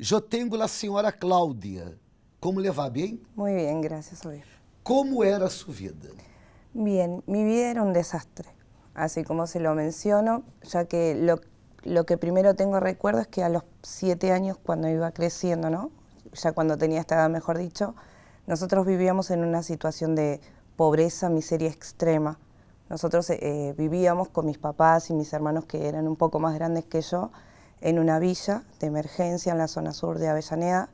Yo tengo la señora Claudia. ¿Cómo le va? Bien? Muy bien, gracias a ¿Cómo era su vida? Bien, mi vida era un desastre, así como se lo menciono, ya que lo, que primero tengo recuerdo es que a los siete años, cuando iba creciendo, ¿no? ya cuando tenía esta edad, mejor dicho, nosotros vivíamos en una situación de pobreza, miseria extrema. Nosotros eh, eh, vivíamos con mis papás y mis hermanos que eran un poco más grandes que yo, en una villa de emergencia en la zona sur de Avellaneda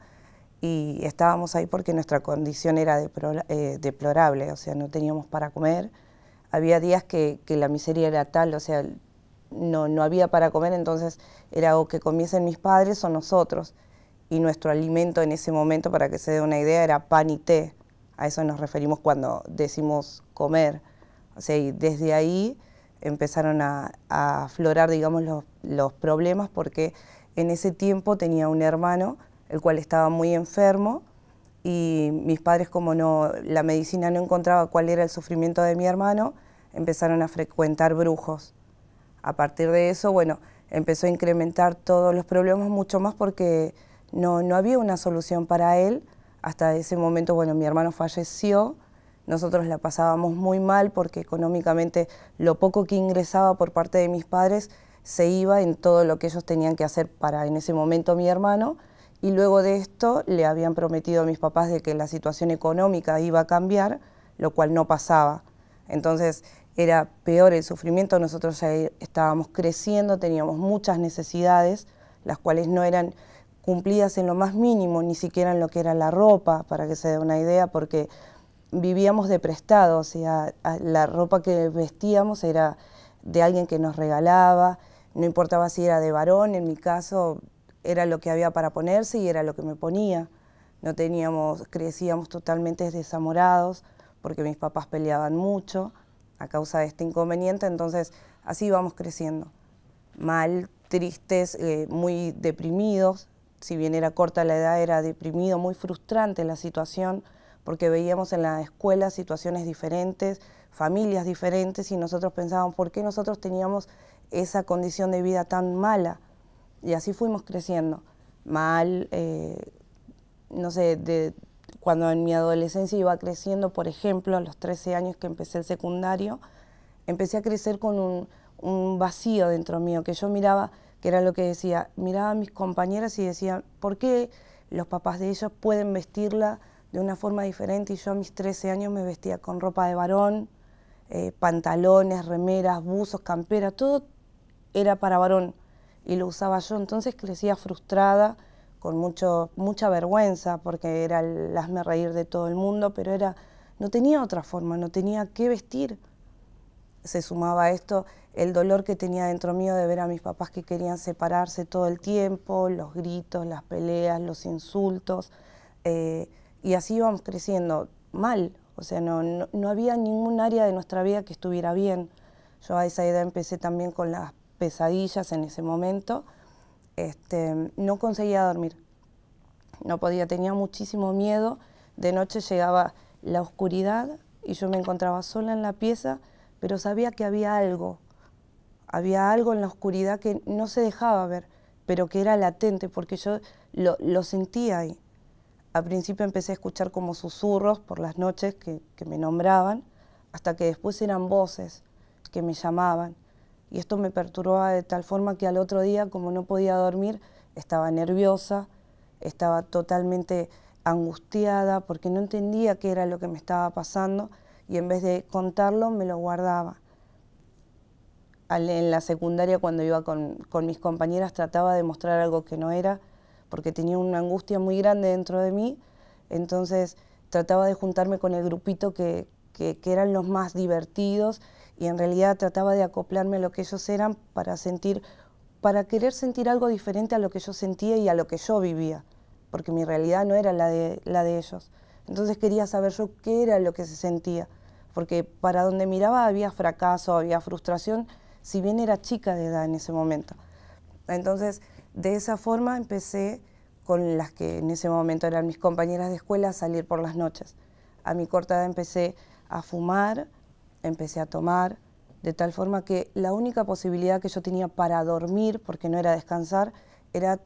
y estábamos ahí porque nuestra condición era eh, deplorable, o sea, no teníamos para comer. Había días que, la miseria era tal, o sea, no, no, había para comer, entonces era o que comiesen mis padres o nosotros. Y nuestro alimento en ese momento, para que se dé una idea, era pan y té. A eso nos referimos cuando decimos comer. O sea, y desde ahí empezaron a, aflorar, digamos, los, problemas porque en ese tiempo tenía un hermano, el cual estaba muy enfermo, y mis padres, como no, la medicina no encontraba cuál era el sufrimiento de mi hermano, empezaron a frecuentar brujos. A partir de eso, bueno, empezó a incrementar todos los problemas mucho más porque no, no había una solución para él. Hasta ese momento, bueno, mi hermano falleció nosotros la pasábamos muy mal porque económicamente lo poco que ingresaba por parte de mis padres se iba en todo lo que ellos tenían que hacer para en ese momento mi hermano. Y luego de esto le habían prometido a mis papás de que la situación económica iba a cambiar, lo cual no pasaba. Entonces era peor el sufrimiento, nosotros ya estábamos creciendo, teníamos muchas necesidades, las cuales no eran cumplidas en lo más mínimo, ni siquiera en lo que era la ropa, para que se dé una idea, porque vivíamos de prestado, o sea, la ropa que vestíamos era de alguien que nos regalaba, no importaba si era de varón, en mi caso era lo que había para ponerse y era lo que me ponía. No teníamos, crecíamos totalmente desamorados porque mis papás peleaban mucho a causa de este inconveniente, entonces así íbamos creciendo. Mal, tristes, eh, muy deprimidos, si bien era corta la edad, era deprimido, muy frustrante la situación porque veíamos en la escuela situaciones diferentes, familias diferentes, y nosotros pensábamos, ¿por qué nosotros teníamos esa condición de vida tan mala? Y así fuimos creciendo. Mal, eh, no sé, cuando en mi adolescencia iba creciendo, por ejemplo, a los 13 años que empecé el secundario, empecé a crecer con un, vacío dentro mío, que yo miraba, que era lo que decía, miraba a mis compañeras y decía, ¿por qué los papás de ellos pueden vestirla? de una forma diferente y yo a mis 13 años me vestía con ropa de varón, eh, pantalones, remeras, buzos, campera, todo era para varón y lo usaba yo. Entonces crecía frustrada, con mucho, mucha vergüenza, porque era el hazme reír de todo el mundo, pero era, no tenía otra forma, no tenía qué vestir. Se sumaba a esto el dolor que tenía dentro mío de ver a mis papás que querían separarse todo el tiempo, los gritos, las peleas, los insultos. Eh, y así íbamos creciendo mal, o sea, no, no, había ningún área de nuestra vida que estuviera bien. Yo a esa edad empecé también con las pesadillas en ese momento, este, no conseguía dormir, no podía, tenía muchísimo miedo, de noche llegaba la oscuridad y yo me encontraba sola en la pieza, pero sabía que había algo, había algo en la oscuridad que no se dejaba ver, pero que era latente, porque yo lo sentía ahí. Al principio empecé a escuchar como susurros por las noches que, me nombraban, hasta que después eran voces que me llamaban. Y esto me perturbaba de tal forma que al otro día, como no podía dormir, estaba nerviosa, estaba totalmente angustiada porque no entendía qué era lo que me estaba pasando y en vez de contarlo me lo guardaba. en la secundaria cuando iba con mis compañeras trataba de mostrar algo que no era, porque tenía una angustia muy grande dentro de mí, entonces trataba de juntarme con el grupito que, eran los más divertidos y en realidad trataba de acoplarme a lo que ellos eran para sentir, para querer sentir algo diferente a lo que yo sentía y a lo que yo vivía, porque mi realidad no era la de, la de ellos. Entonces quería saber yo qué era lo que se sentía, porque para donde miraba había fracaso, había frustración, si bien era chica de edad en ese momento. Entonces de esa forma empecé con las que en ese momento eran mis compañeras de escuela a salir por las noches. A mi corta edad empecé a fumar, empecé a tomar, de tal forma que la única posibilidad que yo tenía para dormir, porque no era descansar, era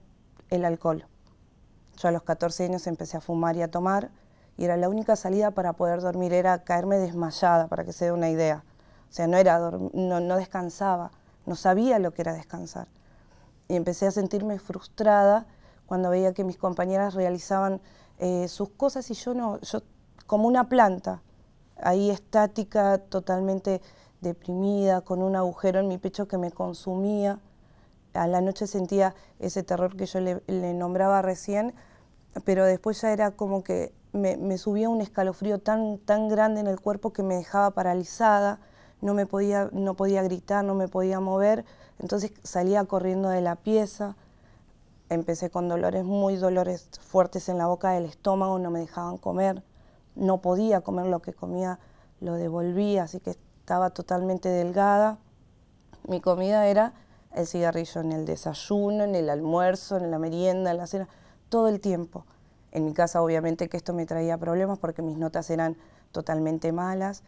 el alcohol. Yo a los 14 años empecé a fumar y a tomar, y era la única salida para poder dormir, era caerme desmayada, para que se dé una idea. O sea, no, era no descansaba, no sabía lo que era descansar y empecé a sentirme frustrada cuando veía que mis compañeras realizaban eh, sus cosas y yo no, yo como una planta, ahí estática, totalmente deprimida, con un agujero en mi pecho que me consumía. A la noche sentía ese terror que yo le, nombraba recién, pero después ya era como que me, me, subía un escalofrío tan, tan grande en el cuerpo que me dejaba paralizada no me podía, no podía gritar, no me podía mover, entonces salía corriendo de la pieza, empecé con dolores muy dolores fuertes en la boca del estómago, no me dejaban comer, no podía comer lo que comía, lo devolvía, así que estaba totalmente delgada. Mi comida era el cigarrillo en el desayuno, en el almuerzo, en la merienda, en la cena, todo el tiempo. En mi casa obviamente que esto me traía problemas porque mis notas eran totalmente malas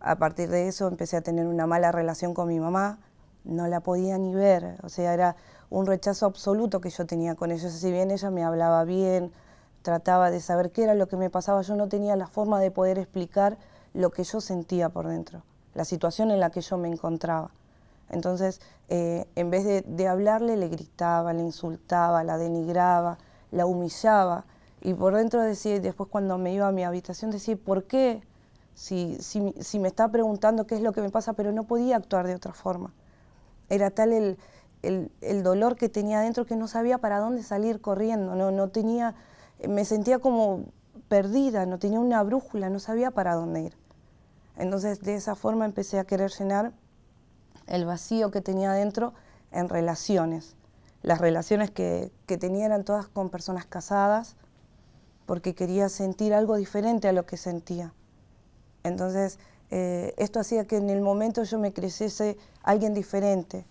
a partir de eso empecé a tener una mala relación con mi mamá, no la podía ni ver, o sea, era un rechazo absoluto que yo tenía con ella. si bien ella me hablaba bien, trataba de saber qué era lo que me pasaba, yo no tenía la forma de poder explicar lo que yo sentía por dentro, la situación en la que yo me encontraba. Entonces, eh, en vez de, hablarle, le gritaba, le insultaba, la denigraba, la humillaba. Y por dentro decía, después cuando me iba a mi habitación decía, ¿por qué? si, me está preguntando qué es lo que me pasa, pero no podía actuar de otra forma. Era tal el, dolor que tenía adentro que no sabía para dónde salir corriendo, no, tenía, me sentía como perdida, no tenía una brújula, no sabía para dónde ir. Entonces de esa forma empecé a querer llenar el vacío que tenía adentro en relaciones. Las relaciones que, que tenía eran todas con personas casadas, porque quería sentir algo diferente a lo que sentía. Entonces, eh, esto hacía que en el momento yo me creciese alguien diferente,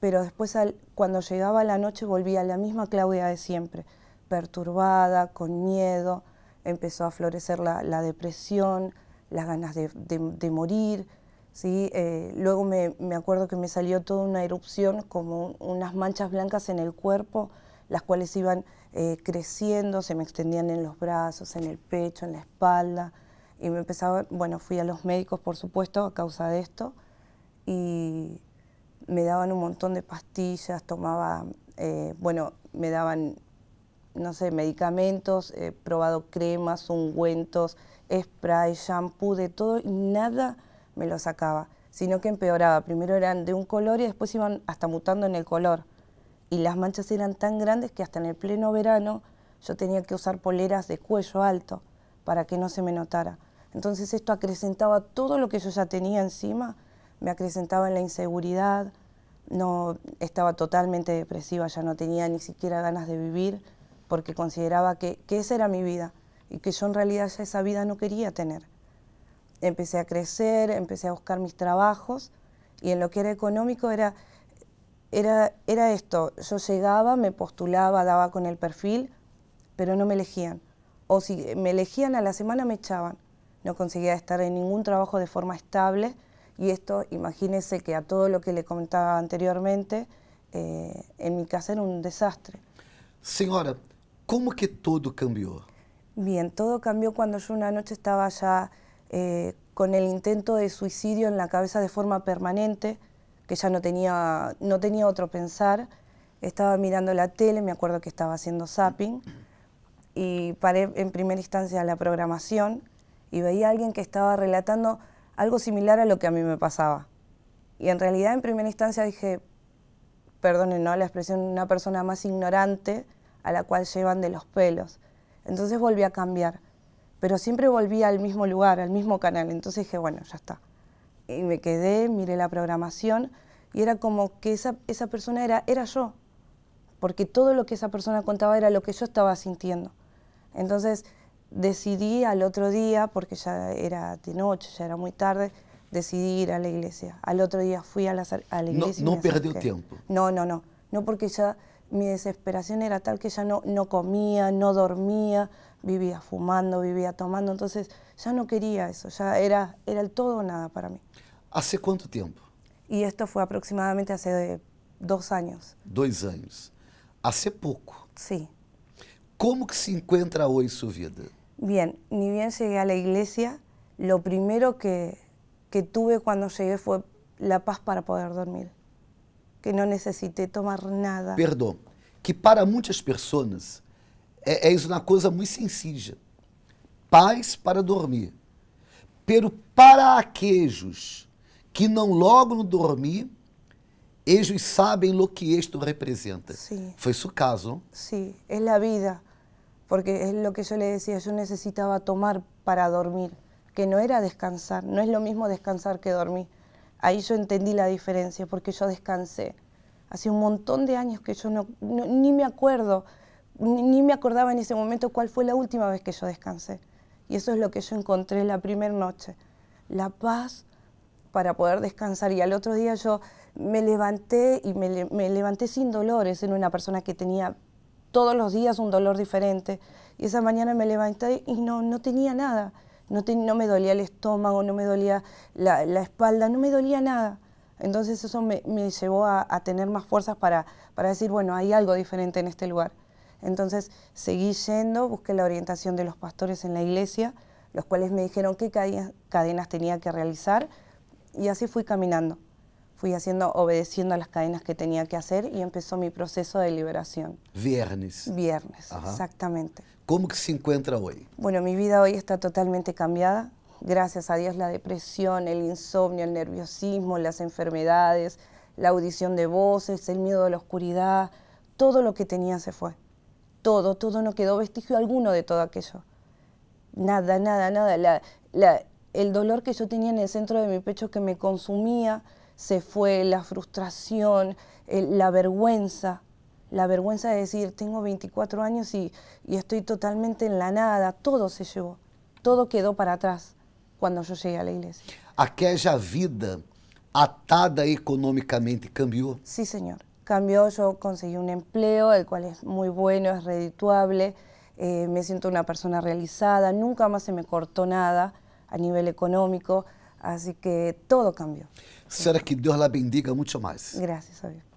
pero después cuando llegaba la noche volvía a la misma Claudia de siempre, perturbada, con miedo, empezó a florecer la, depresión, las ganas de, morir. ¿sí? Eh, luego me, acuerdo que me salió toda una erupción, como unas manchas blancas en el cuerpo, las cuales iban eh, creciendo, se me extendían en los brazos, en el pecho, en la espalda y me empezaba, bueno, fui a los médicos, por supuesto, a causa de esto, y me daban un montón de pastillas, tomaba, eh, bueno, me daban, no sé, medicamentos, he probado cremas, ungüentos, spray, shampoo, de todo, y nada me lo sacaba, sino que empeoraba. Primero eran de un color y después iban hasta mutando en el color. Y las manchas eran tan grandes que hasta en el pleno verano yo tenía que usar poleras de cuello alto para que no se me notara. Entonces esto acrecentaba todo lo que yo ya tenía encima, me acrecentaba en la inseguridad, no estaba totalmente depresiva, ya no tenía ni siquiera ganas de vivir porque consideraba que, esa era mi vida y que yo en realidad ya esa vida no quería tener. Empecé a crecer, empecé a buscar mis trabajos y en lo que era económico era esto, yo llegaba, me postulaba, daba con el perfil, pero no me elegían. O si me elegían a la semana me echaban no conseguía estar en ningún trabajo de forma estable y esto, imagínese que a todo lo que le comentaba anteriormente, eh, en mi casa era un desastre. Señora, ¿cómo que todo cambió? Bien, todo cambió cuando yo una noche estaba ya eh, con el intento de suicidio en la cabeza de forma permanente, que ya no tenía, no tenía otro pensar. Estaba mirando la tele, me acuerdo que estaba haciendo zapping, y paré en primera instancia la programación, y veía a alguien que estaba relatando algo similar a lo que a mí me pasaba. Y en realidad en primera instancia dije, perdonen ¿no? la expresión, una persona más ignorante a la cual llevan de los pelos. Entonces volví a cambiar, pero siempre volví al mismo lugar, al mismo canal. Entonces dije, bueno, ya está. Y me quedé, miré la programación y era como que esa, esa persona era, era yo, porque todo lo que esa persona contaba era lo que yo estaba sintiendo. Entonces decidí al otro día, porque ya era de noche, ya era muy tarde, decidí ir a la iglesia. Al otro día fui a la, iglesia. No, no perdió tiempo. No, no, no. No porque ya mi desesperación era tal que ya no, no comía, no dormía, vivía fumando, vivía tomando. Entonces ya no quería eso, ya era, era el todo o nada para mí. ¿Hace cuánto tiempo? Y esto fue aproximadamente hace dos años. Dos años. Hace poco. Sí. ¿Cómo que se encuentra hoy su vida? Bien, ni bien llegué a la iglesia, lo primero que, que tuve cuando llegué fue la paz para poder dormir, que no necesité tomar nada. Perdón, que para muchas personas es una cosa muy sencilla. Paz para dormir. Pero para aquellos que no logran dormir, ellos saben lo que esto representa. Sí. Fue su caso. sí. es la vida porque es lo que yo le decía, yo necesitaba tomar para dormir, que no era descansar, no es lo mismo descansar que dormir. Ahí yo entendí la diferencia, porque yo descansé. Hace un montón de años que yo no, ni me acuerdo, ni, me acordaba en ese momento cuál fue la última vez que yo descansé. Y eso es lo que yo encontré la primera noche, la paz para poder descansar. Y al otro día yo me levanté y me levanté sin dolores en una persona que tenía todos los días un dolor diferente. Y esa mañana me levanté y no, no tenía nada. No, no me dolía el estómago, no me dolía la, espalda, no me dolía nada. Entonces eso me, llevó a, tener más fuerzas para, para decir, bueno, hay algo diferente en este lugar. Entonces seguí yendo, busqué la orientación de los pastores en la iglesia, los cuales me dijeron qué cadenas tenía que realizar y así fui caminando fui haciendo, obedeciendo a las cadenas que tenía que hacer y empezó mi proceso de liberación. Viernes. Viernes, exactamente. ¿Cómo que se encuentra hoy? Bueno, mi vida hoy está totalmente cambiada. Gracias a Dios la depresión, el insomnio, el nerviosismo, las enfermedades, la audición de voces, el miedo a la oscuridad, todo lo que tenía se fue. Todo, todo no quedó vestigio alguno de todo aquello. Nada, nada, nada. el dolor que yo tenía en el centro de mi pecho que me consumía, se fue, la frustración, la vergüenza, la vergüenza de decir, tengo 24 años y, estoy totalmente en la nada, todo se llevó, todo quedó para atrás cuando yo llegué a la iglesia. ¿Aquella vida atada económicamente cambió? sí, señor, Cambió, yo conseguí un empleo, el cual es muy bueno, es redituable, eh, me siento una persona realizada, nunca más se me cortó nada a nivel económico, Así que todo cambió. Señora, que Dios la bendiga mucho más. Gracias a